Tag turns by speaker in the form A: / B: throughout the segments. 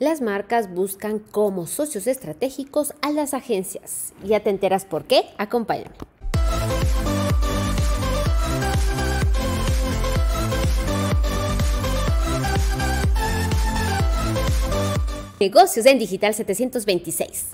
A: Las marcas buscan como socios estratégicos a las agencias. ¿Ya te enteras por qué? Acompáñame. Negocios en Digital 726.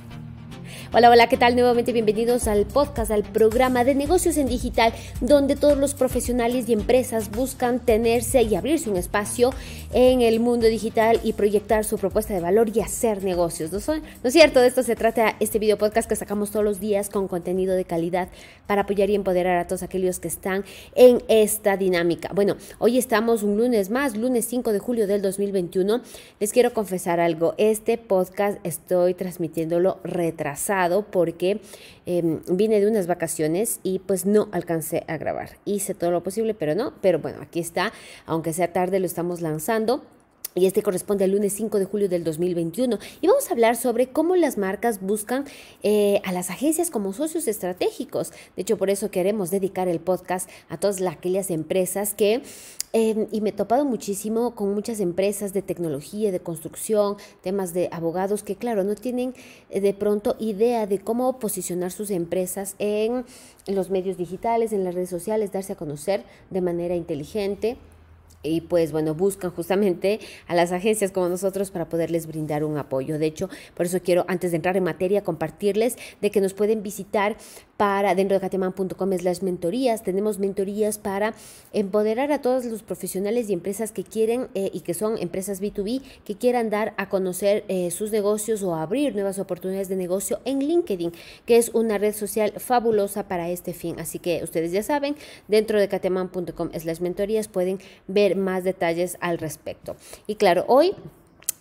A: Hola, hola, ¿qué tal? Nuevamente bienvenidos al podcast, al programa de negocios en digital, donde todos los profesionales y empresas buscan tenerse y abrirse un espacio en el mundo digital y proyectar su propuesta de valor y hacer negocios. ¿No, ¿No es cierto? De esto se trata este video podcast que sacamos todos los días con contenido de calidad para apoyar y empoderar a todos aquellos que están en esta dinámica. Bueno, hoy estamos un lunes más, lunes 5 de julio del 2021. Les quiero confesar algo, este podcast estoy transmitiéndolo retrasado porque em, vine de unas vacaciones y pues no alcancé a grabar. Hice todo lo posible, pero no. Pero bueno, aquí está. Aunque sea tarde, lo estamos lanzando y este corresponde al lunes 5 de julio del 2021. Y vamos a hablar sobre cómo las marcas buscan eh, a las agencias como socios estratégicos. De hecho, por eso queremos dedicar el podcast a todas aquellas empresas que, em, y me he topado muchísimo con muchas empresas de tecnología, de construcción, temas de abogados que, claro, no tienen eh, de pronto idea de cómo posicionar sus empresas en los medios digitales, en las redes sociales, darse a conocer de manera inteligente y pues bueno, buscan justamente a las agencias como nosotros para poderles brindar un apoyo. De hecho, por eso quiero antes de entrar en materia compartirles de que nos pueden visitar para dentro de cateman.com es las mentorías. Tenemos mentorías para empoderar a todos los profesionales y empresas que quieren eh, y que son empresas B2B que quieran dar a conocer eh, sus negocios o abrir nuevas oportunidades de negocio en LinkedIn, que es una red social fabulosa para este fin. Así que ustedes ya saben, dentro de cateman.com es las mentorías pueden ver más detalles al respecto. Y claro, hoy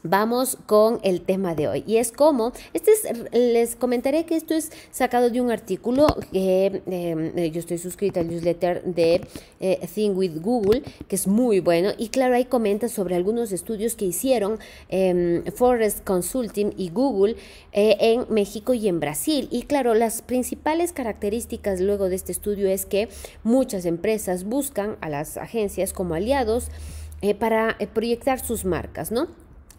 A: Vamos con el tema de hoy y es como, este les comentaré que esto es sacado de un artículo que eh, yo estoy suscrita al newsletter de eh, thing with Google, que es muy bueno y claro, ahí comenta sobre algunos estudios que hicieron em, Forest Consulting y Google eh, en México y en Brasil. Y claro, las principales características luego de este estudio es que muchas empresas buscan a las agencias como aliados para proyectar sus marcas, ¿no?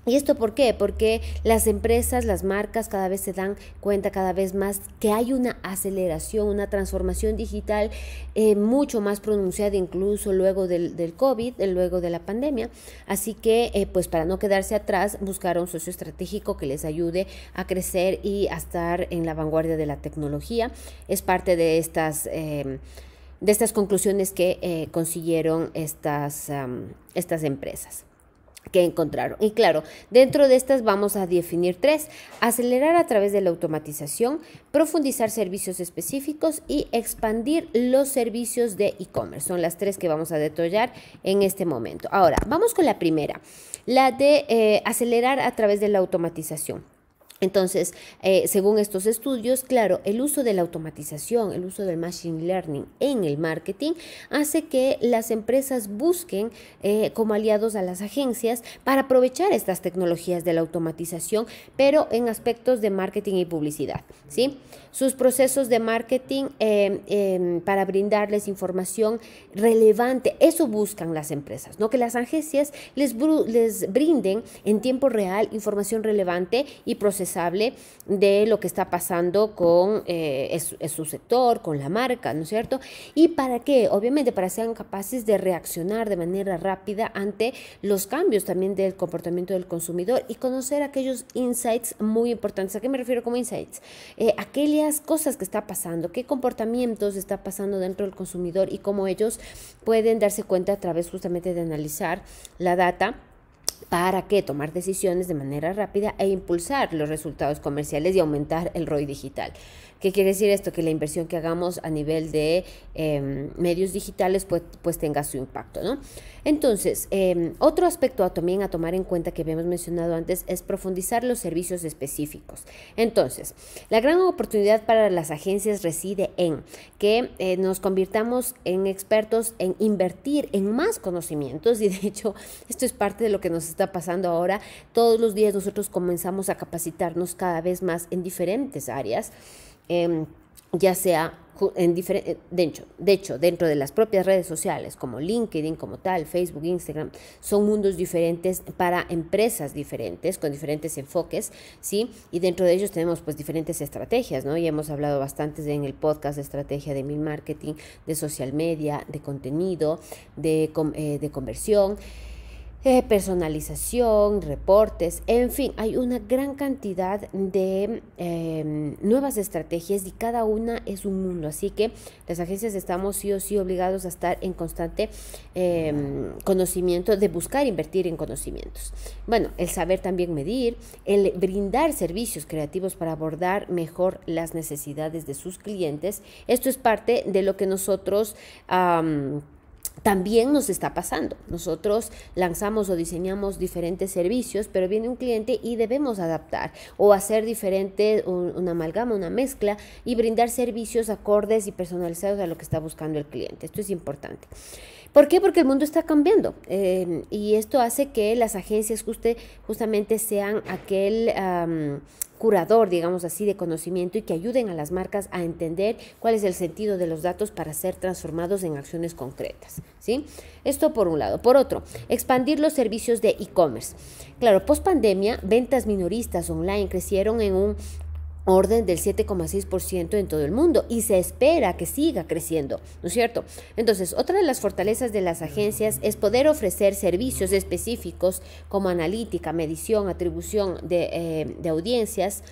A: ¿Y esto por qué? Porque las empresas, las marcas cada vez se dan cuenta cada vez más que hay una aceleración, una transformación digital eh, mucho más pronunciada incluso luego del, COVID, eh, luego de la pandemia. Así que, eh, pues para no quedarse atrás, buscar un socio estratégico que les ayude a crecer y a estar en la vanguardia de la tecnología. Es parte de estas... Em, de estas conclusiones que consiguieron estas, estas empresas que encontraron. Y claro, dentro de estas vamos a definir tres, acelerar a través de la automatización, profundizar servicios específicos y expandir los servicios de e-commerce. Son las tres que vamos a detallar en este momento. Ahora, vamos con la primera, la de eh, acelerar a través de la automatización. Entonces, eh, según estos estudios, claro, el uso de la automatización, el uso del machine learning en el marketing hace que las empresas busquen eh, como aliados a las agencias para aprovechar estas tecnologías de la automatización, pero en aspectos de marketing y publicidad, ¿sí? Sus procesos de marketing em, em, para brindarles información relevante, eso buscan las empresas, ¿no? Que las agencias les, les brinden en tiempo real información relevante y procesada de lo que está pasando con eh, su sector, con la marca, ¿no es cierto? ¿Y para qué? Obviamente para que sean capaces de reaccionar de manera rápida ante los cambios también del comportamiento del consumidor y conocer aquellos insights muy importantes. ¿A qué me refiero como insights? Eh, aquellas cosas que está pasando, qué comportamientos está pasando dentro del consumidor y cómo ellos pueden darse cuenta a través justamente de analizar la data para que tomar decisiones de manera rápida e impulsar los resultados comerciales y aumentar el ROI digital. ¿Qué quiere decir esto? Que la inversión que hagamos a nivel de em, medios digitales pues, pues, tenga su impacto, ¿no? Entonces, em, otro aspecto también a tomar en cuenta que habíamos mencionado antes es profundizar los servicios específicos. Entonces, la gran oportunidad para las agencias reside en que eh, nos convirtamos en expertos en invertir en más conocimientos y de hecho esto es parte de lo que nos está pasando ahora, todos los días nosotros comenzamos a capacitarnos cada vez más en diferentes áreas. Em, ya sea en eh, de de hecho, dentro de las propias redes sociales como LinkedIn, como tal, Facebook, Instagram, son mundos diferentes para empresas diferentes, con diferentes enfoques, ¿sí? Y dentro de ellos tenemos pues diferentes estrategias, ¿no? Y hemos hablado bastante en el podcast de estrategia de mil marketing, de social media, de contenido, de, eh, de conversión. Eh, personalización, reportes, en fin, hay una gran cantidad de em, nuevas estrategias y cada una es un mundo. Así que las agencias estamos sí o sí obligados a estar en constante em, conocimiento, de buscar invertir en conocimientos. Bueno, el saber también medir, el brindar servicios creativos para abordar mejor las necesidades de sus clientes. Esto es parte de lo que nosotros... También nos está pasando. Nosotros lanzamos o diseñamos diferentes servicios, pero viene un cliente y debemos adaptar o hacer diferente una amalgama, una mezcla y brindar servicios acordes y personalizados a lo que está buscando el cliente. Esto es importante. ¿Por qué? Porque el mundo está cambiando em, y esto hace que las agencias justamente sean aquel curador, digamos así, de conocimiento y que ayuden a las marcas a entender cuál es el sentido de los datos para ser transformados en acciones concretas. ¿sí? Esto por un lado. Por otro, expandir los servicios de e-commerce. Claro, post pandemia, ventas minoristas online crecieron en un orden del 7,6% en todo el mundo y se espera que siga creciendo, ¿no es cierto? Entonces, otra de las fortalezas de las agencias es poder ofrecer servicios específicos como analítica, medición, atribución de, eh, audiencias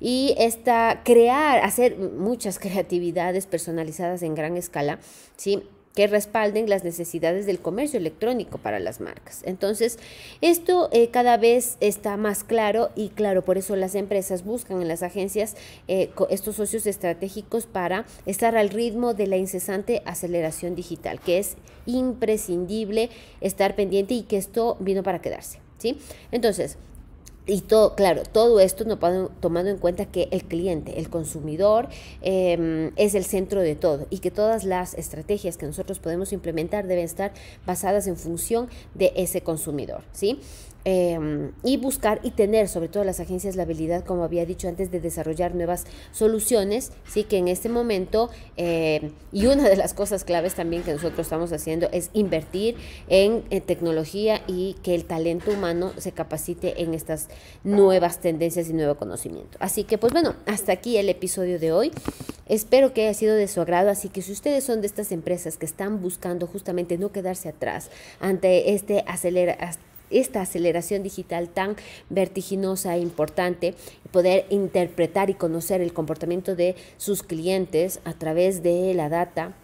A: y esta crear, hacer muchas creatividades personalizadas en gran escala, ¿sí? que respalden las necesidades del comercio electrónico para las marcas. Entonces, esto eh, cada vez está más claro y claro, por eso las empresas buscan en las agencias eh, estos socios estratégicos para estar al ritmo de la incesante aceleración digital, que es imprescindible estar pendiente y que esto vino para quedarse. ¿sí? Entonces, y todo, claro, todo esto tomando en cuenta que el cliente, el consumidor, em, es el centro de todo y que todas las estrategias que nosotros podemos implementar deben estar basadas en función de ese consumidor, ¿sí? Em, y buscar y tener sobre todo las agencias la habilidad, como había dicho antes, de desarrollar nuevas soluciones, sí que en este momento, em, y una de las cosas claves también que nosotros estamos haciendo es invertir en, tecnología y que el talento humano se capacite en estas nuevas tendencias y nuevo conocimiento. Así que pues bueno, hasta aquí el episodio de hoy. Espero que haya sido de su agrado, así que si ustedes son de estas empresas que están buscando justamente no quedarse atrás ante este acelera, esta aceleración digital tan vertiginosa e importante, poder interpretar y conocer el comportamiento de sus clientes a través de la data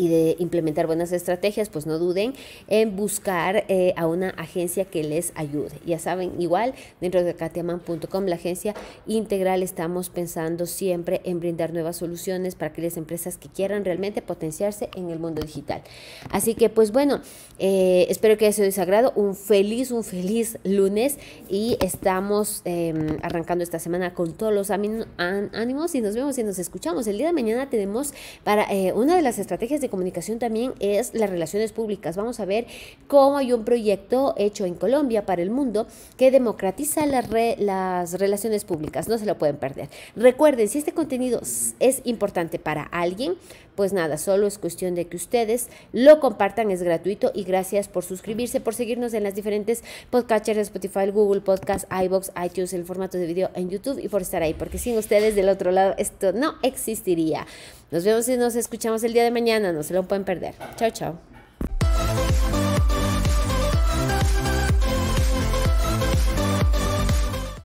A: y de implementar buenas estrategias, pues no duden en buscar eh, a una agencia que les ayude. Ya saben, igual dentro de katiaman.com, la agencia integral, estamos pensando siempre en brindar nuevas soluciones para aquellas empresas que quieran realmente potenciarse en el mundo digital. Así que, pues bueno, eh, espero que haya sido sagrado. Un feliz, un feliz lunes y estamos em, arrancando esta semana con todos los ánimos y nos vemos y nos escuchamos. El día de mañana tenemos para eh, una de las estrategias de comunicación también es las relaciones públicas. Vamos a ver cómo hay un proyecto hecho en Colombia para el mundo que democratiza las relaciones públicas. No se lo pueden perder. Recuerden, si este contenido es importante para alguien, pues nada, solo es cuestión de que ustedes lo compartan, es gratuito y gracias por suscribirse, por seguirnos en las diferentes podcasters de Spotify, Google Podcast, iBox, iTunes, el formato de video en YouTube y por estar ahí, porque sin ustedes del otro lado esto no existiría. Nos vemos y nos escuchamos el día de mañana, no se lo pueden perder. Chao, chao.